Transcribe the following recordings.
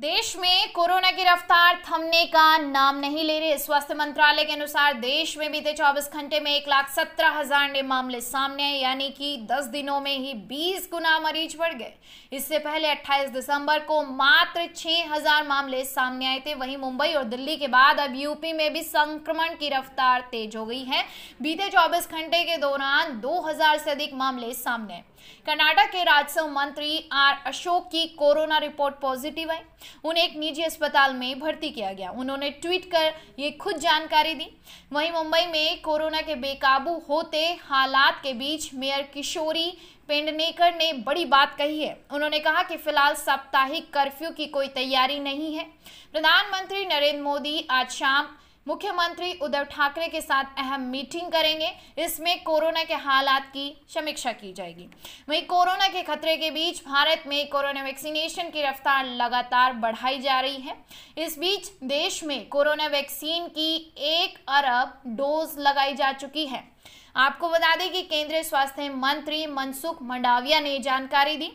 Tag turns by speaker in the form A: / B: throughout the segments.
A: देश में कोरोना की रफ्तार थमने का नाम नहीं ले रही स्वास्थ्य मंत्रालय के अनुसार देश में बीते 24 घंटे में एक लाख सत्रह हजार नए मामले सामने आए यानी कि 10 दिनों में ही 20 गुना मरीज बढ़ गए इससे पहले 28 दिसंबर को मात्र 6000 मामले सामने आए थे वहीं मुंबई और दिल्ली के बाद अब यूपी में भी संक्रमण की रफ्तार तेज हो गई है बीते चौबीस घंटे के दौरान दो से अधिक मामले सामने आए कर्नाटक के राजस्व मंत्री आर अशोक की कोरोना रिपोर्ट पॉजिटिव आई उन्हें एक निजी अस्पताल में भर्ती किया गया उन्होंने ट्वीट कर ये खुद जानकारी दी वहीं मुंबई में कोरोना के बेकाबू होते हालात के बीच मेयर किशोरी पेंडनेकर ने बड़ी बात कही है उन्होंने कहा कि फिलहाल साप्ताहिक कर्फ्यू की कोई तैयारी नहीं है प्रधानमंत्री नरेंद्र मोदी आज शाम मुख्यमंत्री उद्धव ठाकरे के साथ अहम मीटिंग करेंगे इसमें कोरोना के हालात की समीक्षा की जाएगी वही कोरोना के खतरे के बीच भारत में कोरोना वैक्सीनेशन की रफ्तार लगातार बढ़ाई जा रही है इस बीच देश में कोरोना वैक्सीन की एक अरब डोज लगाई जा चुकी है आपको बता दें कि केंद्रीय स्वास्थ्य मंत्री मनसुख मंडाविया ने जानकारी दी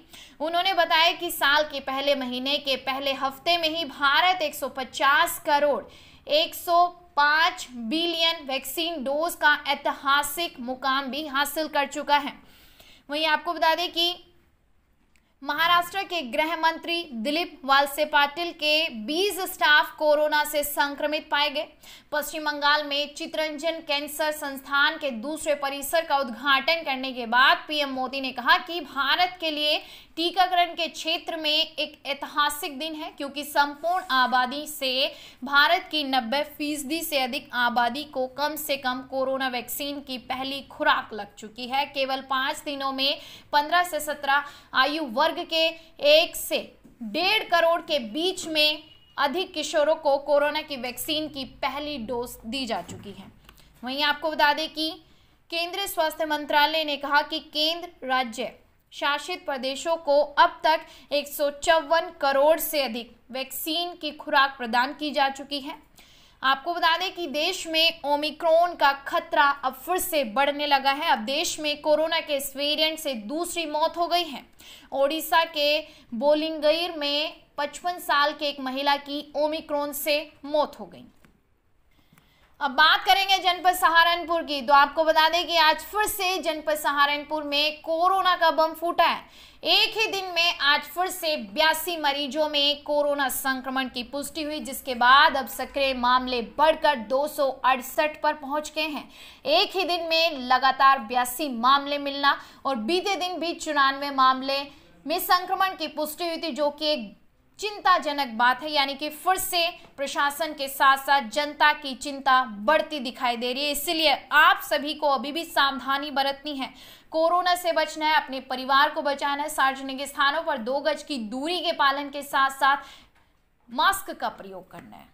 A: उन्होंने बताया कि साल के पहले महीने के पहले हफ्ते में ही भारत 150 करोड़ पांच बिलियन वैक्सीन डोज का ऐतिहासिक मुकाम भी हासिल कर चुका है वहीं आपको बता दें कि महाराष्ट्र के गृह मंत्री दिलीप वालसे पाटिल के 20 स्टाफ कोरोना से संक्रमित पाए गए पश्चिम बंगाल में चितरंजन कैंसर संस्थान के दूसरे परिसर का उद्घाटन करने के बाद पीएम मोदी ने कहा कि भारत के लिए टीकाकरण के क्षेत्र में एक ऐतिहासिक दिन है क्योंकि संपूर्ण आबादी से भारत की नब्बे फीसदी से अधिक आबादी को कम से कम कोरोना वैक्सीन की पहली खुराक लग चुकी है केवल पांच दिनों में पंद्रह से सत्रह आयु वर्ग वर्ग के एक से डेढ़ करोड़ के बीच में अधिक किशोरों को कोरोना की वैक्सीन की पहली डोज दी जा चुकी है वहीं आपको बता दें कि केंद्रीय स्वास्थ्य मंत्रालय ने कहा कि केंद्र राज्य शासित प्रदेशों को अब तक एक करोड़ से अधिक वैक्सीन की खुराक प्रदान की जा चुकी है आपको बता दें कि देश में ओमिक्रोन का खतरा अब फिर से बढ़ने लगा है अब देश में कोरोना के इस वेरियंट से दूसरी मौत हो गई है ओडिशा के बोलिंगईर में 55 साल के एक महिला की ओमिक्रोन से मौत हो गई अब बात करेंगे जनपद सहारनपुर की तो आपको बता दें कि आज फिर से जनपद सहारनपुर में कोरोना का बम फूटा है एक ही दिन में आज फिर से बयासी मरीजों में कोरोना संक्रमण की पुष्टि हुई जिसके बाद अब सक्रिय मामले बढ़कर दो पर पहुंच गए हैं एक ही दिन में लगातार बयासी मामले मिलना और बीते दिन भी चौरानवे मामले में संक्रमण की पुष्टि हुई थी जो कि एक चिंताजनक बात है यानी कि फिर से प्रशासन के साथ साथ जनता की चिंता बढ़ती दिखाई दे रही है इसलिए आप सभी को अभी भी सावधानी बरतनी है कोरोना से बचना है अपने परिवार को बचाना है सार्वजनिक स्थानों पर दो गज की दूरी के पालन के साथ साथ मास्क का प्रयोग करना है